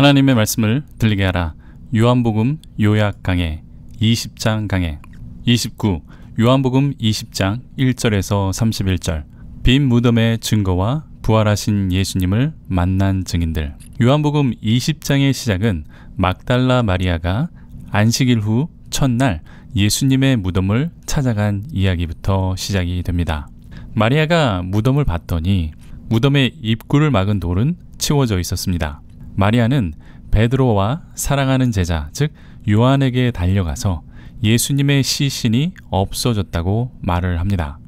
하나님의 말씀을 들리게 하라. 요한복음 요약 강해 20장 강해 29 요한복음 20장 1절에서 31절 빈 무덤의 증거와 부활하신 예수님을 만난 증인들 요한복음 20장의 시작은 막달라 마리아가 안식일 후 첫날 예수님의 무덤을 찾아간 이야기부터 시작이 됩니다. 마리아가 무덤을 봤더니 무덤의 입구를 막은 돌은 치워져 있었습니다. 마리아는 베드로와 사랑하는 제자, 즉 요한에게 달려가서 예수님의 시신이 없어졌다고 말을 합니다.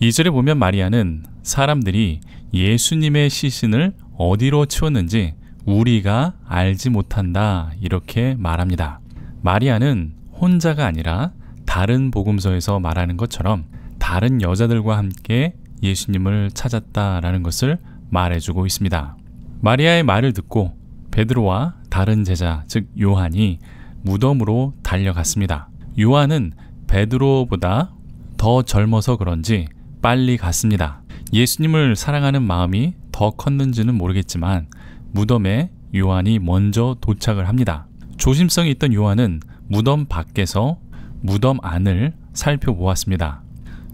2절에 보면 마리아는 사람들이 예수님의 시신을 어디로 치웠는지 우리가 알지 못한다 이렇게 말합니다. 마리아는 혼자가 아니라 다른 복음서에서 말하는 것처럼 다른 여자들과 함께 예수님을 찾았다라는 것을 말해주고 있습니다. 마리아의 말을 듣고 베드로와 다른 제자 즉 요한이 무덤으로 달려갔습니다. 요한은 베드로보다 더 젊어서 그런지 빨리 갔습니다. 예수님을 사랑하는 마음이 더 컸는지는 모르겠지만 무덤에 요한이 먼저 도착을 합니다. 조심성이 있던 요한은 무덤 밖에서 무덤 안을 살펴보았습니다.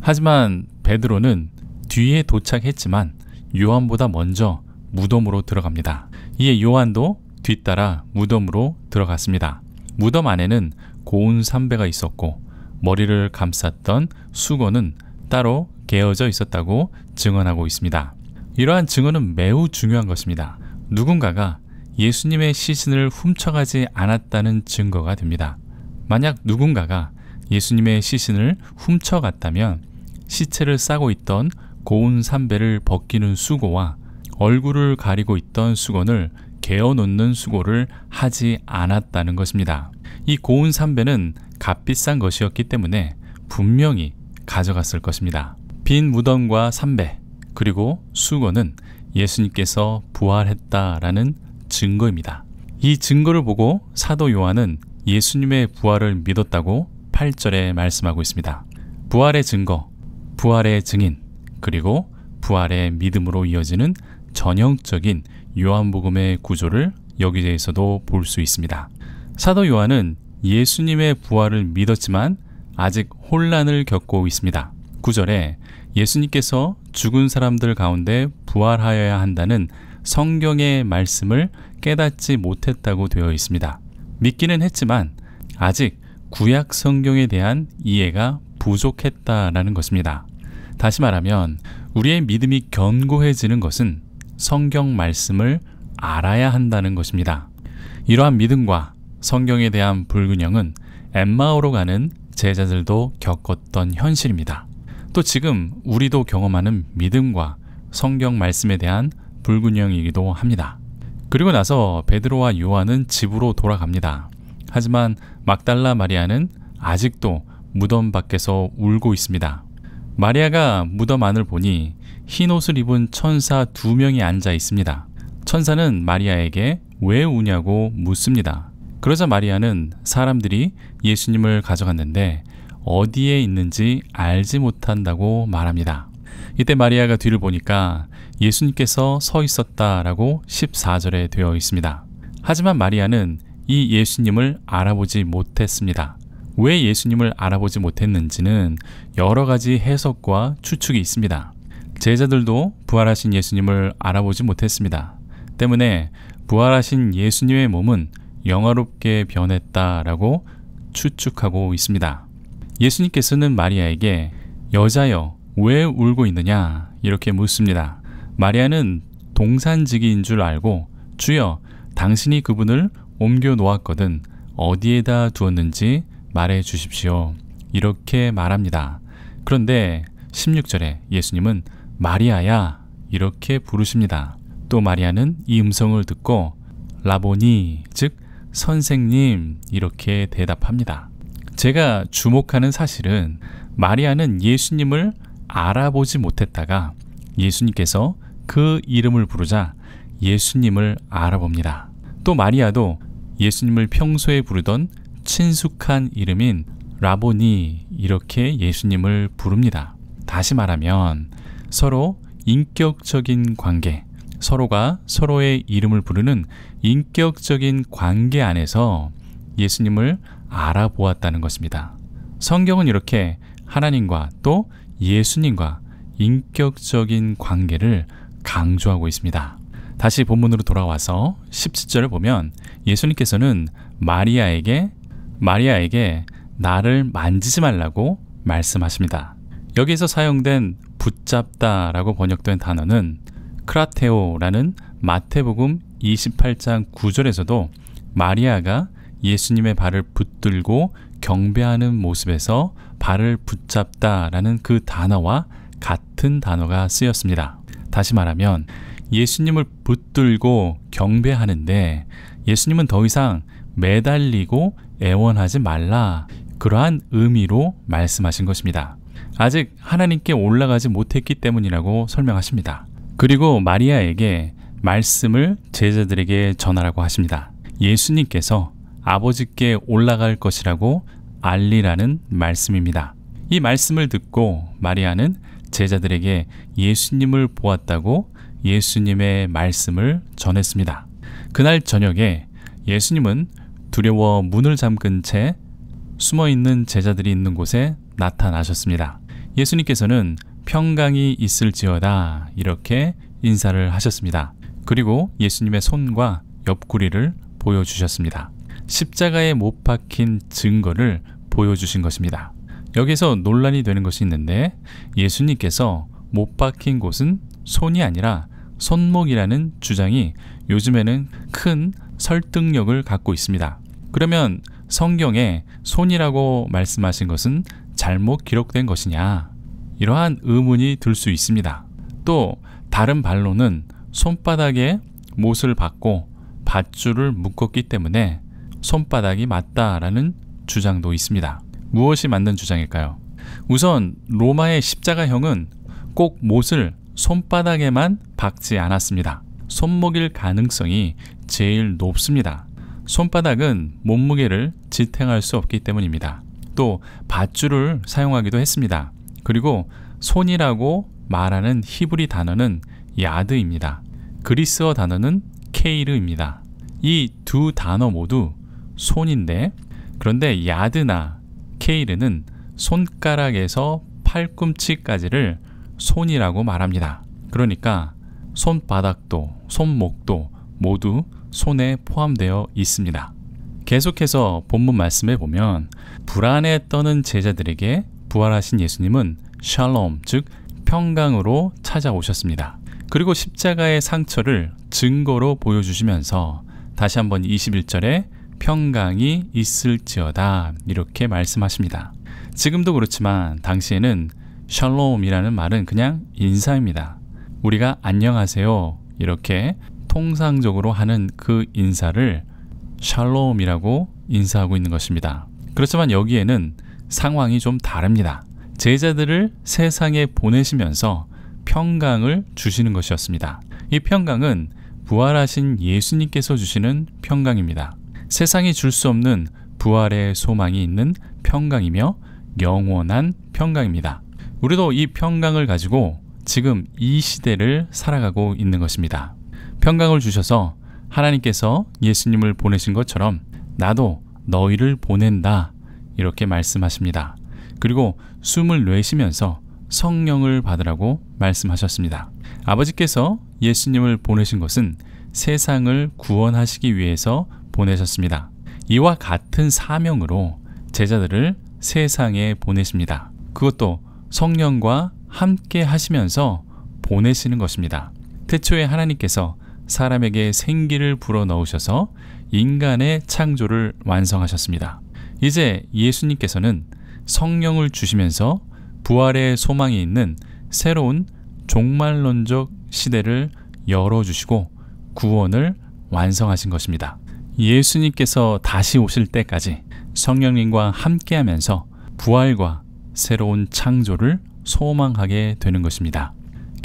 하지만 베드로는 뒤에 도착했지만 요한보다 먼저 무덤으로 들어갑니다. 이에 요한도 뒤따라 무덤으로 들어갔습니다. 무덤 안에는 고운 삼배가 있었고 머리를 감쌌던 수건은 따로 개어져 있었다고 증언하고 있습니다. 이러한 증언은 매우 중요한 것입니다. 누군가가 예수님의 시신을 훔쳐가지 않았다는 증거가 됩니다. 만약 누군가가 예수님의 시신을 훔쳐갔다면 시체를 싸고 있던 고운 삼배를 벗기는 수고와 얼굴을 가리고 있던 수건을 개어 놓는 수고를 하지 않았다는 것입니다. 이 고운 삼배는 값비싼 것이었기 때문에 분명히 가져갔을 것입니다. 빈 무덤과 삼배 그리고 수건은 예수님께서 부활했다라는 증거입니다. 이 증거를 보고 사도 요한은 예수님의 부활을 믿었다고 8절에 말씀하고 있습니다. 부활의 증거, 부활의 증인, 그리고 부활의 믿음으로 이어지는 전형적인 요한복음의 구조를 여기에서도 볼 수 있습니다. 사도 요한은 예수님의 부활을 믿었지만 아직 혼란을 겪고 있습니다. 9절에 예수님께서 죽은 사람들 가운데 부활하여야 한다는 성경의 말씀을 깨닫지 못했다고 되어 있습니다. 믿기는 했지만 아직 구약 성경에 대한 이해가 부족했다라는 것입니다. 다시 말하면 우리의 믿음이 견고해지는 것은 성경 말씀을 알아야 한다는 것입니다. 이러한 믿음과 성경에 대한 불균형은 엠마오로 가는 제자들도 겪었던 현실입니다. 또 지금 우리도 경험하는 믿음과 성경 말씀에 대한 불균형이기도 합니다. 그리고 나서 베드로와 요한은 집으로 돌아갑니다. 하지만 막달라 마리아는 아직도 무덤 밖에서 울고 있습니다. 마리아가 무덤 안을 보니 흰 옷을 입은 천사 두 명이 앉아 있습니다. 천사는 마리아에게 왜 우냐고 묻습니다. 그러자 마리아는 사람들이 예수님을 가져갔는데 어디에 있는지 알지 못한다고 말합니다. 이때 마리아가 뒤를 보니까 예수님께서 서 있었다라고 14절에 되어 있습니다. 하지만 마리아는 이 예수님을 알아보지 못했습니다. 왜 예수님을 알아보지 못했는지는 여러 가지 해석과 추측이 있습니다. 제자들도 부활하신 예수님을 알아보지 못했습니다. 때문에 부활하신 예수님의 몸은 영화롭게 변했다라고 추측하고 있습니다. 예수님께서는 마리아에게 여자여 왜 울고 있느냐 이렇게 묻습니다. 마리아는 동산지기인 줄 알고 주여 당신이 그분을 옮겨 놓았거든 어디에다 두었는지 말해 주십시오. 이렇게 말합니다. 그런데 16절에 예수님은 마리아야 이렇게 부르십니다. 또 마리아는 이 음성을 듣고 라보니 즉 선생님 이렇게 대답합니다. 제가 주목하는 사실은 마리아는 예수님을 알아보지 못했다가 예수님께서 그 이름을 부르자 예수님을 알아봅니다. 또 마리아도 예수님을 평소에 부르던 친숙한 이름인 라보니 이렇게 예수님을 부릅니다. 다시 말하면 서로 인격적인 관계, 서로가 서로의 이름을 부르는 인격적인 관계 안에서 예수님을 알아보았다는 것입니다. 성경은 이렇게 하나님과 또 예수님과 인격적인 관계를 강조하고 있습니다. 다시 본문으로 돌아와서 17절을 보면 예수님께서는 마리아에게 마리아에게 나를 만지지 말라고 말씀하십니다. 여기에서 사용된 붙잡다라고 번역된 단어는 크라테오라는 마태복음 28장 9절에서도 마리아가 예수님의 발을 붙들고 경배하는 모습에서 발을 붙잡다라는 그 단어와 같은 단어가 쓰였습니다. 다시 말하면 예수님을 붙들고 경배하는데 예수님은 더 이상 매달리고 애원하지 말라 그러한 의미로 말씀하신 것입니다. 아직 하나님께 올라가지 못했기 때문이라고 설명하십니다. 그리고 마리아에게 말씀을 제자들에게 전하라고 하십니다. 예수님께서 아버지께 올라갈 것이라고 알리라는 말씀입니다. 이 말씀을 듣고 마리아는 제자들에게 예수님을 보았다고 예수님의 말씀을 전했습니다. 그날 저녁에 예수님은 두려워 문을 잠근 채 숨어 있는 제자들이 있는 곳에 나타나셨습니다. 예수님께서는 평강이 있을지어다 이렇게 인사를 하셨습니다. 그리고 예수님의 손과 옆구리를 보여주셨습니다. 십자가에 못 박힌 증거를 보여주신 것입니다. 여기서 논란이 되는 것이 있는데 예수님께서 못 박힌 곳은 손이 아니라 손목이라는 주장이 요즘에는 큰 설득력을 갖고 있습니다. 그러면 성경에 손이라고 말씀하신 것은 잘못 기록된 것이냐 이러한 의문이 들 수 있습니다. 또 다른 발로는 손바닥에 못을 박고 밧줄을 묶었기 때문에 손바닥이 맞다라는 주장도 있습니다. 무엇이 맞는 주장일까요? 우선 로마의 십자가형은 꼭 못을 손바닥에만 박지 않았습니다. 손목일 가능성이 제일 높습니다. 손바닥은 몸무게를 지탱할 수 없기 때문입니다. 또 밧줄을 사용하기도 했습니다. 그리고 손이라고 말하는 히브리 단어는 야드입니다. 그리스어 단어는 케이르입니다. 이 두 단어 모두 손인데 그런데 야드나 케이르는 손가락에서 팔꿈치까지를 손이라고 말합니다. 그러니까 손바닥도 손목도 모두 손에 포함되어 있습니다. 계속해서 본문 말씀에 보면 불안에 떠는 제자들에게 부활하신 예수님은 샬롬, 즉 평강으로 찾아오셨습니다. 그리고 십자가의 상처를 증거로 보여주시면서 다시 한번 21절에 평강이 있을지어다 이렇게 말씀하십니다. 지금도 그렇지만 당시에는 샬롬이라는 말은 그냥 인사입니다. 우리가 안녕하세요 이렇게 통상적으로 하는 그 인사를 샬롬이라고 인사하고 있는 것입니다. 그렇지만 여기에는 상황이 좀 다릅니다. 제자들을 세상에 보내시면서 평강을 주시는 것이었습니다. 이 평강은 부활하신 예수님께서 주시는 평강입니다. 세상이 줄 수 없는 부활의 소망이 있는 평강이며 영원한 평강입니다. 우리도 이 평강을 가지고 지금 이 시대를 살아가고 있는 것입니다. 평강을 주셔서 하나님께서 예수님을 보내신 것처럼 나도 너희를 보낸다. 이렇게 말씀하십니다. 그리고 숨을 내쉬면서 성령을 받으라고 말씀하셨습니다. 아버지께서 예수님을 보내신 것은 세상을 구원하시기 위해서 보내셨습니다. 이와 같은 사명으로 제자들을 세상에 보내십니다. 그것도 성령과 함께 하시면서 보내시는 것입니다. 태초에 하나님께서 사람에게 생기를 불어 넣으셔서 인간의 창조를 완성하셨습니다. 이제 예수님께서는 성령을 주시면서 부활의 소망이 있는 새로운 종말론적 시대를 열어주시고 구원을 완성하신 것입니다. 예수님께서 다시 오실 때까지 성령님과 함께하면서 부활과 새로운 창조를 소망하게 되는 것입니다.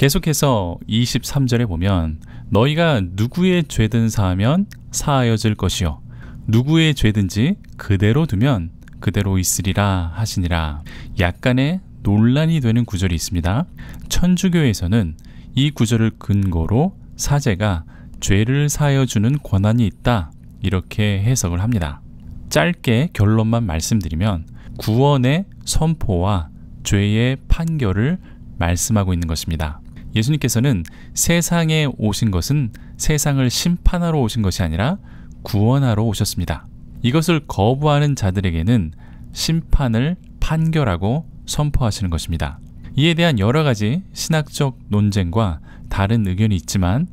계속해서 23절에 보면 너희가 누구의 죄든 사하면 사하여질 것이요 누구의 죄든지 그대로 두면 그대로 있으리라 하시니라 약간의 논란이 되는 구절이 있습니다. 천주교에서는 이 구절을 근거로 사제가 죄를 사여주는 권한이 있다 이렇게 해석을 합니다. 짧게 결론만 말씀드리면 구원의 선포와 죄의 판결을 말씀하고 있는 것입니다. 예수님께서는 세상에 오신 것은 세상을 심판하러 오신 것이 아니라 구원하러 오셨습니다. 이것을 거부하는 자들에게는 심판을 판결하고 선포하시는 것입니다. 이에 대한 여러 가지 신학적 논쟁과 다른 의견이 있지만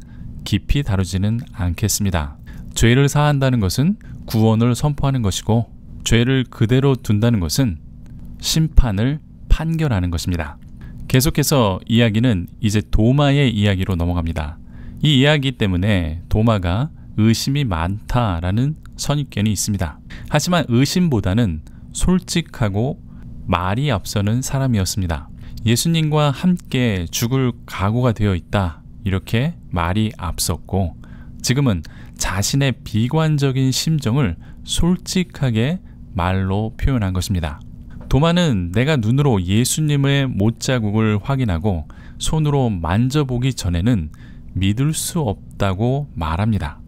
깊이 다루지는 않겠습니다. 죄를 사한다는 것은 구원을 선포하는 것이고 죄를 그대로 둔다는 것은 심판을 판결하는 것입니다. 계속해서 이야기는 이제 도마의 이야기로 넘어갑니다. 이 이야기 때문에 도마가 의심이 많다라는 선입견이 있습니다. 하지만 의심보다는 솔직하고 말이 앞서는 사람이었습니다. 예수님과 함께 죽을 각오가 되어 있다. 이렇게 말이 앞섰고 지금은 자신의 비관적인 심정을 솔직하게 말로 표현한 것입니다. 도마는 내가 눈으로 예수님의 못자국을 확인하고 손으로 만져보기 전에는 믿을 수 없다고 말합니다.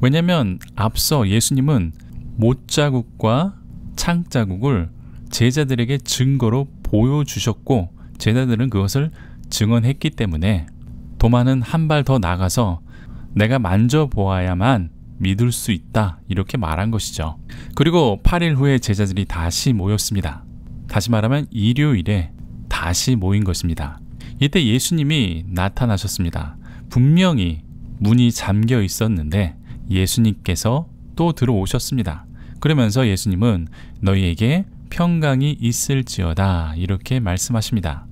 왜냐면 앞서 예수님은 못자국과 창자국을 제자들에게 증거로 보여주셨고 제자들은 그것을 증언했기 때문에 도마는 한 발 더 나가서 내가 만져보아야만 믿을 수 있다 이렇게 말한 것이죠. 그리고 8일 후에 제자들이 다시 모였습니다. 다시 말하면 일요일에 다시 모인 것입니다. 이때 예수님이 나타나셨습니다. 분명히 문이 잠겨 있었는데 예수님께서 또 들어오셨습니다. 그러면서 예수님은 너희에게 평강이 있을지어다 이렇게 말씀하십니다.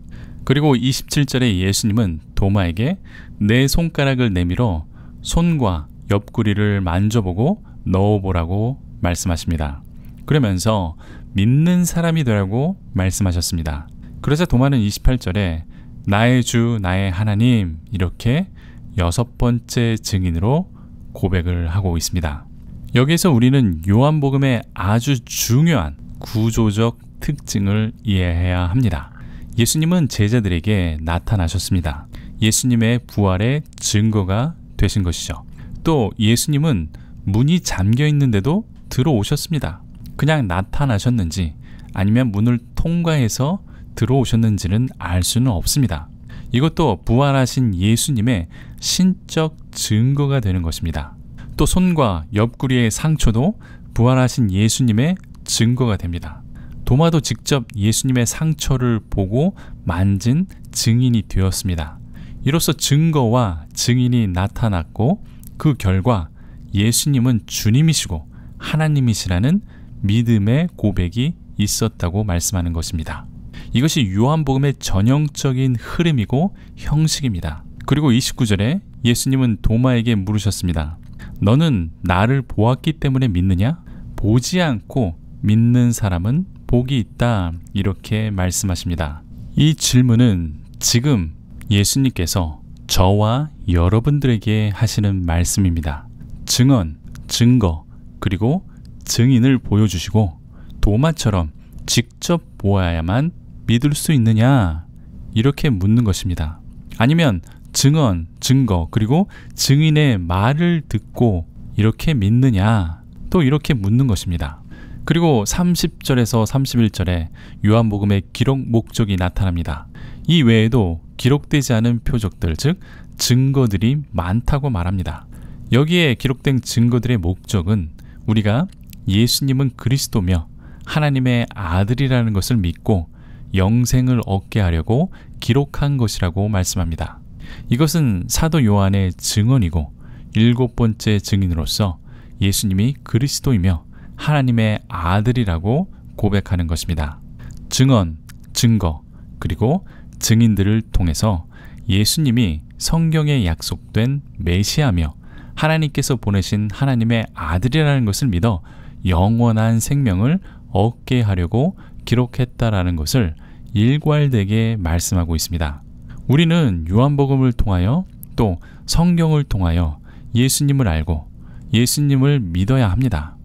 그리고 27절에 예수님은 도마에게 내 손가락을 내밀어 손과 옆구리를 만져보고 넣어보라고 말씀하십니다. 그러면서 믿는 사람이 되라고 말씀하셨습니다. 그래서 도마는 28절에 나의 주, 나의 하나님 이렇게 여섯 번째 증인으로 고백을 하고 있습니다. 여기에서 우리는 요한복음의 아주 중요한 구조적 특징을 이해해야 합니다. 예수님은 제자들에게 나타나셨습니다. 예수님의 부활의 증거가 되신 것이죠. 또 예수님은 문이 잠겨 있는데도 들어오셨습니다. 그냥 나타나셨는지 아니면 문을 통과해서 들어오셨는지는 알 수는 없습니다. 이것도 부활하신 예수님의 신적 증거가 되는 것입니다. 또 손과 옆구리의 상처도 부활하신 예수님의 증거가 됩니다. 도마도 직접 예수님의 상처를 보고 만진 증인이 되었습니다. 이로써 증거와 증인이 나타났고 그 결과 예수님은 주님이시고 하나님이시라는 믿음의 고백이 있었다고 말씀하는 것입니다. 이것이 요한복음의 전형적인 흐름이고 형식입니다. 그리고 29절에 예수님은 도마에게 물으셨습니다. 너는 나를 보았기 때문에 믿느냐? 보지 않고 믿는 사람은 복이 있다. 이렇게 말씀하십니다. 이 질문은 지금 예수님께서 저와 여러분들에게 하시는 말씀입니다. 증언, 증거, 그리고 증인을 보여주시고 도마처럼 직접 보아야만 믿을 수 있느냐? 이렇게 묻는 것입니다. 아니면 증언, 증거, 그리고 증인의 말을 듣고 이렇게 믿느냐? 또 이렇게 묻는 것입니다. 그리고 30절에서 31절에 요한복음의 기록 목적이 나타납니다. 이 외에도 기록되지 않은 표적들, 즉 증거들이 많다고 말합니다. 여기에 기록된 증거들의 목적은 우리가 예수님은 그리스도며 하나님의 아들이라는 것을 믿고 영생을 얻게 하려고 기록한 것이라고 말씀합니다. 이것은 사도 요한의 증언이고 일곱 번째 증인으로서 예수님이 그리스도이며 하나님의 아들이라고 고백하는 것입니다. 증언, 증거, 그리고 증인들을 통해서 예수님이 성경에 약속된 메시아며 하나님께서 보내신 하나님의 아들이라는 것을 믿어 영원한 생명을 얻게 하려고 기록했다라는 것을 일괄되게 말씀하고 있습니다. 우리는 요한복음을 통하여 또 성경을 통하여 예수님을 알고 예수님을 믿어야 합니다.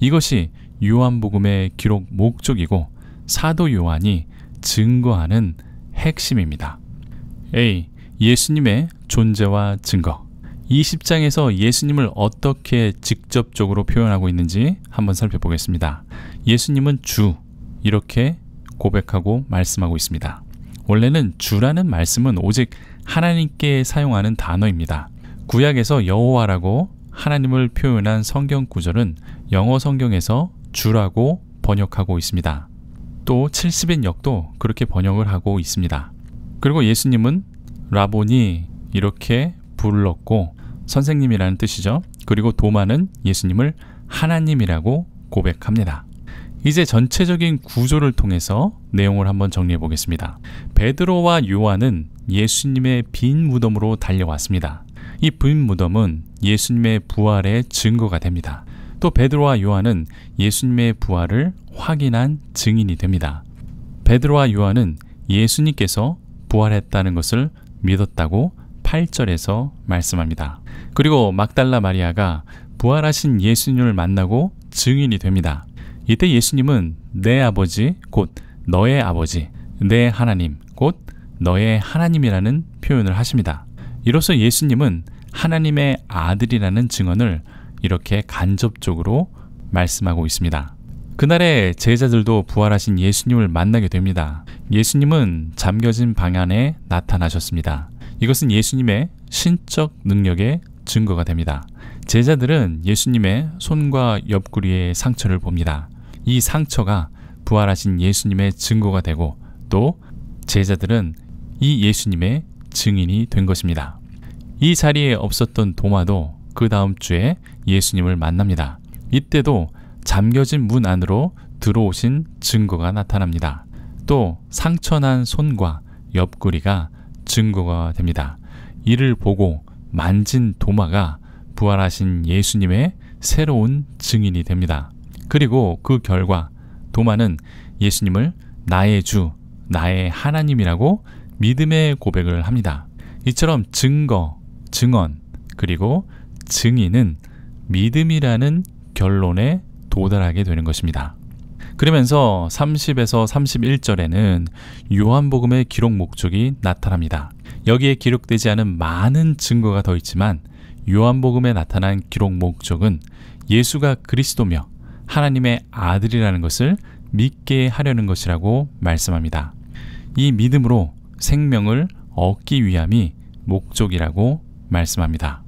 이것이 요한복음의 기록 목적이고 사도 요한이 증거하는 핵심입니다. A. 예수님의 존재와 증거 이 10장에서 예수님을 어떻게 직접적으로 표현하고 있는지 한번 살펴보겠습니다. 예수님은 주 이렇게 고백하고 말씀하고 있습니다. 원래는 주라는 말씀은 오직 하나님께 사용하는 단어입니다. 구약에서 여호와라고 하나님을 표현한 성경 구절은 영어 성경에서 주라고 번역하고 있습니다. 또 70인 역도 그렇게 번역을 하고 있습니다. 그리고 예수님은 라보니 이렇게 불렀고 선생님이라는 뜻이죠. 그리고 도마는 예수님을 하나님이라고 고백합니다. 이제 전체적인 구조를 통해서 내용을 한번 정리해 보겠습니다. 베드로와 요한은 예수님의 빈 무덤으로 달려왔습니다. 이 빈 무덤은 예수님의 부활의 증거가 됩니다. 또 베드로와 요한은 예수님의 부활을 확인한 증인이 됩니다. 베드로와 요한은 예수님께서 부활했다는 것을 믿었다고 8절에서 말씀합니다. 그리고 막달라 마리아가 부활하신 예수님을 만나고 증인이 됩니다. 이때 예수님은 내 아버지 곧 너의 아버지 내 하나님 곧 너의 하나님이라는 표현을 하십니다. 이로써 예수님은 하나님의 아들이라는 증언을 이렇게 간접적으로 말씀하고 있습니다. 그날에 제자들도 부활하신 예수님을 만나게 됩니다. 예수님은 잠겨진 방 안에 나타나셨습니다. 이것은 예수님의 신적 능력의 증거가 됩니다. 제자들은 예수님의 손과 옆구리의 상처를 봅니다. 이 상처가 부활하신 예수님의 증거가 되고 또 제자들은 이 예수님의 증인이 된 것입니다. 이 자리에 없었던 도마도 그 다음 주에 예수님을 만납니다. 이때도 잠겨진 문 안으로 들어오신 증거가 나타납니다. 또 상처난 손과 옆구리가 증거가 됩니다. 이를 보고 만진 도마가 부활하신 예수님의 새로운 증인이 됩니다. 그리고 그 결과 도마는 예수님을 나의 주, 나의 하나님이라고 믿음의 고백을 합니다. 이처럼 증거, 증언, 그리고 증인은 믿음이라는 결론에 도달하게 되는 것입니다. 그러면서 30에서 31절에는 요한복음의 기록 목적이 나타납니다. 여기에 기록되지 않은 많은 증거가 더 있지만 요한복음에 나타난 기록 목적은 예수가 그리스도며 하나님의 아들이라는 것을 믿게 하려는 것이라고 말씀합니다. 이 믿음으로 생명을 얻기 위함이 목적이라고 말씀합니다.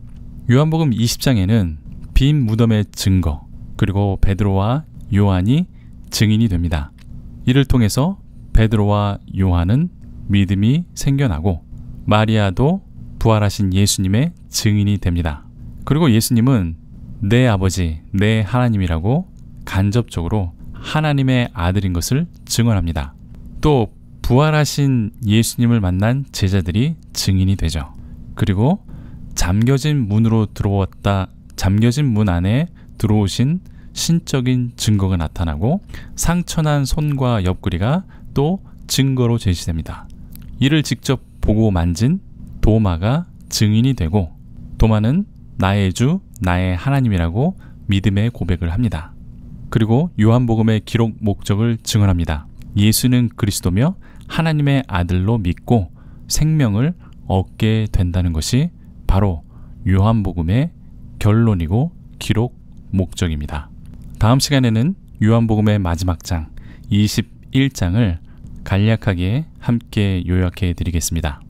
요한복음 20장에는 빈 무덤의 증거 그리고 베드로와 요한이 증인이 됩니다. 이를 통해서 베드로와 요한은 믿음이 생겨나고 마리아도 부활하신 예수님의 증인이 됩니다. 그리고 예수님은 내 아버지, 내 하나님이라고 간접적으로 하나님의 아들인 것을 증언합니다. 또 부활하신 예수님을 만난 제자들이 증인이 되죠. 그리고 잠겨진 문으로 들어왔다, 잠겨진 문 안에 들어오신 신적인 증거가 나타나고 상처난 손과 옆구리가 또 증거로 제시됩니다. 이를 직접 보고 만진 도마가 증인이 되고 도마는 나의 주, 나의 하나님이라고 믿음의 고백을 합니다. 그리고 요한복음의 기록 목적을 증언합니다. 예수는 그리스도며 하나님의 아들로 믿고 생명을 얻게 된다는 것이 바로 요한복음의 결론이고 기록 목적입니다. 다음 시간에는 요한복음의 마지막 장 21장을 간략하게 함께 요약해 드리겠습니다.